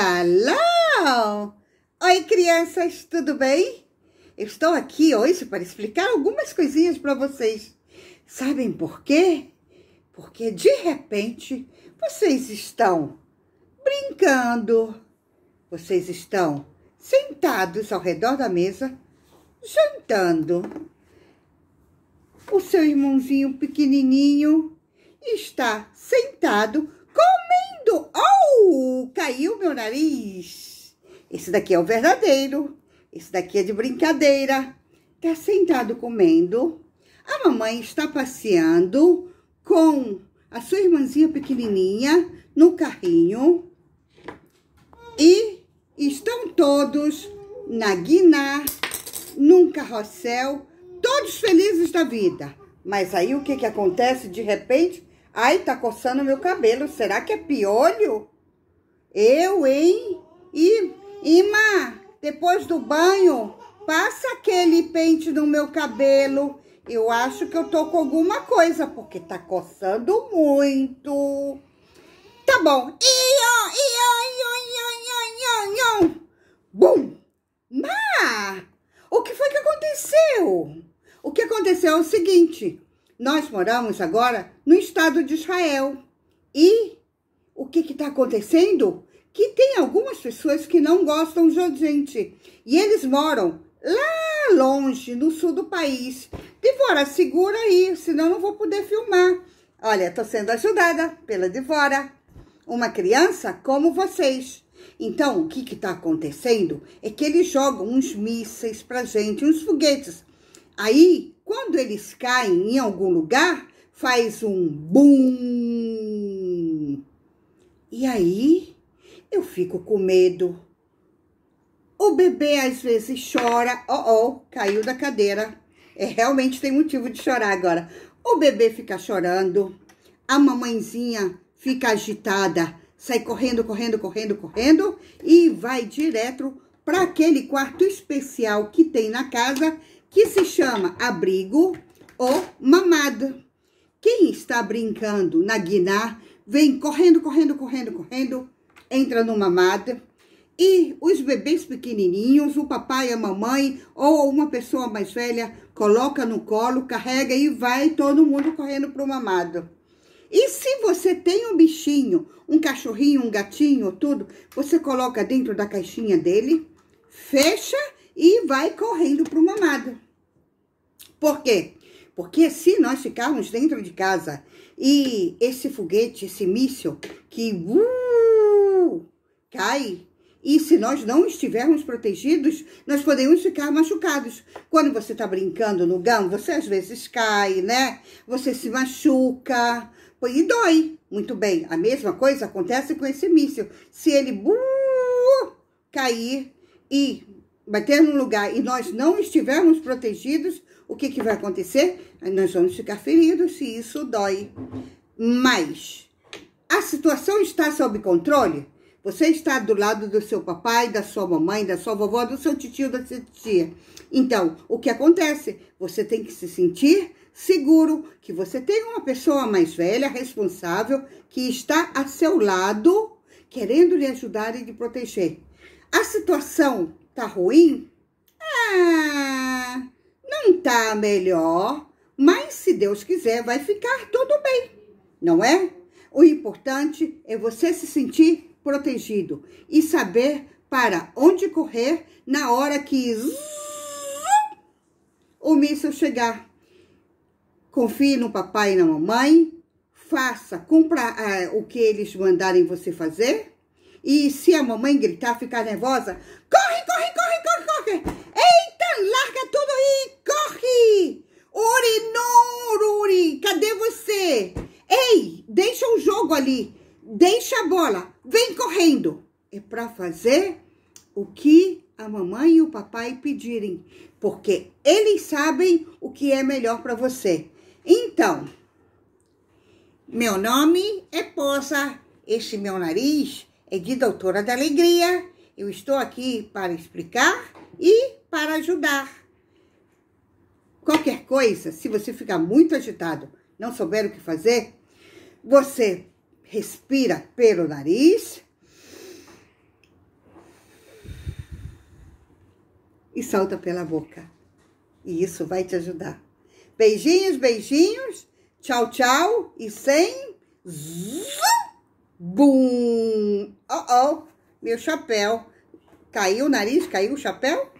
Shalom! Oi, crianças, tudo bem? Eu estou aqui hoje para explicar algumas coisinhas para vocês. Sabem por quê? Porque de repente vocês estão brincando, vocês estão sentados ao redor da mesa, jantando. O seu irmãozinho pequenininho está sentado comendo muito. Oh, caiu meu nariz. Esse daqui é o verdadeiro. Esse daqui é de brincadeira. Tá sentado comendo. A mamãe está passeando com a sua irmãzinha pequenininha no carrinho. E estão todos na Guiná, num carrossel, todos felizes da vida. Mas aí o que, que acontece de repente? Ai, tá coçando meu cabelo. Será que é piolho? Eu, hein? E, Ima, depois do banho, passa aquele pente no meu cabelo. Eu acho que eu tô com alguma coisa, porque tá coçando muito. Tá bom. Ion, ion, ion, ion, ion, ion. Bum! Ma. O que foi que aconteceu? O que aconteceu é o seguinte. Nós moramos agora no Estado de Israel. E o que está acontecendo? Que tem algumas pessoas que não gostam de gente. E eles moram lá longe, no sul do país. Divora, segura aí, senão não vou poder filmar. Olha, estou sendo ajudada pela Divora. Uma criança como vocês. Então, o que está acontecendo é que eles jogam uns mísseis para gente, uns foguetes. Aí, quando eles caem em algum lugar, faz um bum. E aí eu fico com medo. O bebê às vezes chora, oh oh, caiu da cadeira. É, realmente tem motivo de chorar agora. O bebê fica chorando, a mamãezinha fica agitada, sai correndo, correndo, correndo, correndo e vai direto para aquele quarto especial que tem na casa que se chama abrigo ou mamada. Quem está brincando na guiná, vem correndo, correndo, correndo, correndo, entra no mamada. E os bebês pequenininhos, o papai, a mamãe ou uma pessoa mais velha coloca no colo, carrega e vai todo mundo correndo pro mamado. E se você tem um bichinho, um cachorrinho, um gatinho, tudo, você coloca dentro da caixinha dele, fecha e vai correndo para o mamado. Por quê? Porque se nós ficarmos dentro de casa e esse foguete, esse míssil que uh, cai, e se nós não estivermos protegidos, nós podemos ficar machucados. Quando você está brincando no gão, você às vezes cai, né? Você se machuca e dói. Muito bem, a mesma coisa acontece com esse míssil. Se ele uh, cair e bater num lugar e nós não estivermos protegidos, o que, que vai acontecer? Nós vamos ficar feridos e isso dói. Mas a situação está sob controle? Você está do lado do seu papai, da sua mamãe, da sua vovó, do seu tio, da sua tia. Então, o que acontece? Você tem que se sentir seguro que você tem uma pessoa mais velha, responsável, que está a seu lado, querendo lhe ajudar e lhe proteger. A situação Tá ruim? Ah, não tá melhor, mas se Deus quiser vai ficar tudo bem, não é? O importante é você se sentir protegido e saber para onde correr na hora que o míssil chegar. Confie no papai e na mamãe, faça, cumpra ah, o que eles mandarem você fazer. E se a mamãe gritar, ficar nervosa, corre, corre! ali, deixa a bola, vem correndo. É para fazer o que a mamãe e o papai pedirem, porque eles sabem o que é melhor para você. Então, meu nome é Poça, este meu nariz é de Doutora da Alegria. Eu estou aqui para explicar e para ajudar. Qualquer coisa, se você ficar muito agitado, não souber o que fazer, você Respira pelo nariz. E solta pela boca. E isso vai te ajudar. Beijinhos, beijinhos. Tchau, tchau. E sem. Zum, bum. Oh, oh. Meu chapéu. Caiu o nariz, caiu o chapéu?